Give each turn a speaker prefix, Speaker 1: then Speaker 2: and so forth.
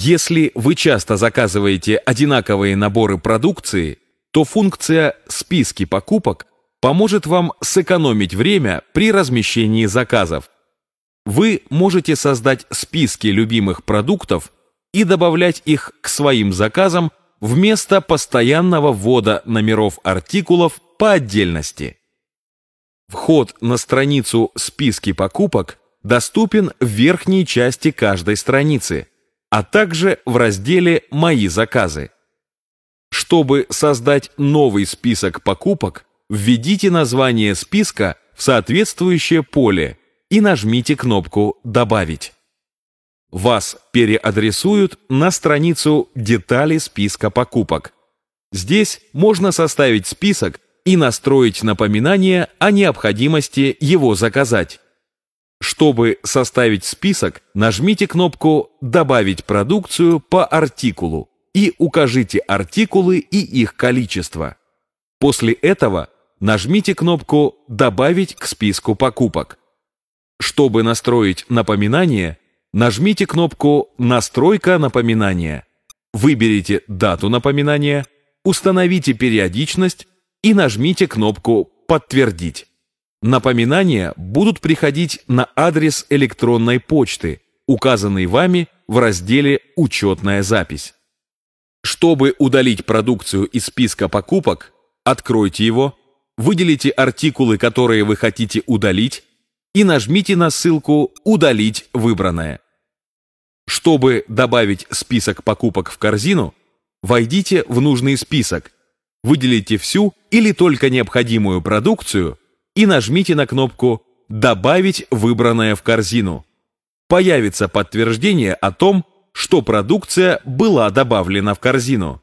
Speaker 1: Если вы часто заказываете одинаковые наборы продукции, то функция «Списки покупок» поможет вам сэкономить время при размещении заказов. Вы можете создать списки любимых продуктов и добавлять их к своим заказам вместо постоянного ввода номеров артикулов по отдельности. Вход на страницу «Списки покупок» доступен в верхней части каждой страницы а также в разделе «Мои заказы». Чтобы создать новый список покупок, введите название списка в соответствующее поле и нажмите кнопку «Добавить». Вас переадресуют на страницу «Детали списка покупок». Здесь можно составить список и настроить напоминание о необходимости его заказать. Чтобы составить список, нажмите кнопку «Добавить продукцию по артикулу» и укажите артикулы и их количество. После этого нажмите кнопку «Добавить к списку покупок». Чтобы настроить напоминание, нажмите кнопку «Настройка напоминания». Выберите дату напоминания, установите периодичность и нажмите кнопку «Подтвердить». Напоминания будут приходить на адрес электронной почты, указанный вами в разделе «Учетная запись». Чтобы удалить продукцию из списка покупок, откройте его, выделите артикулы, которые вы хотите удалить, и нажмите на ссылку «Удалить выбранное». Чтобы добавить список покупок в корзину, войдите в нужный список, выделите всю или только необходимую продукцию – и нажмите на кнопку «Добавить выбранное в корзину». Появится подтверждение о том, что продукция была добавлена в корзину.